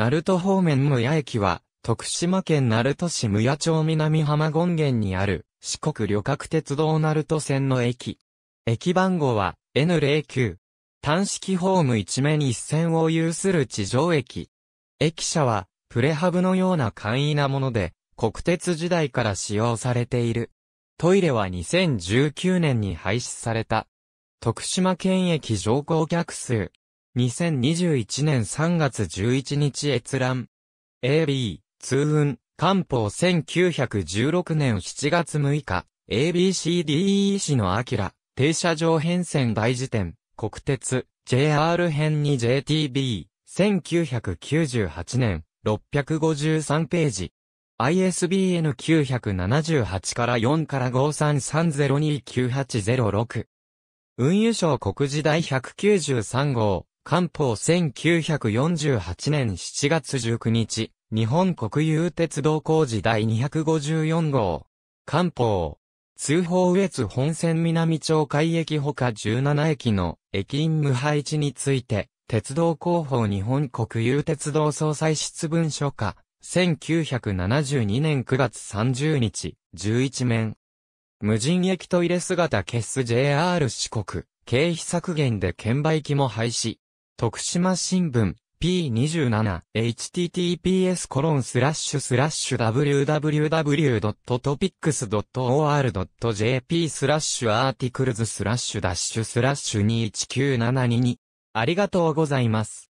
鳴門方面無屋駅は、徳島県鳴門市無屋町南浜権現にある、四国旅客鉄道鳴門線の駅。駅番号は N09。単式ホーム一面一線を有する地上駅。駅舎は、プレハブのような簡易なもので、国鉄時代から使用されている。トイレは2019年に廃止された。徳島県駅乗降客数2021年3月11日閲覧。AB、通運、官報1916年7月6日、ABCDE 氏の明、キ停車場変遷大辞典、国鉄、JR 編に JTB、1998年、653ページ。ISBN 978から4から533029806。運輸省国時第193号、官報1948年7月19日、日本国有鉄道工事第254号。官報。通報上津本線南町海駅ほか17駅の駅員無配置について、鉄道広報日本国有鉄道総裁室文書課、1972年9月30日、11面。無人駅トイレ姿消す JR 四国、経費削減で券売機も廃止。徳島新聞 P27 https コロンスラッシュスラッシュ www.topics.or.jp スラッシュアーティクルズスラッシュダッシュスラッシュ21972ありがとうございます。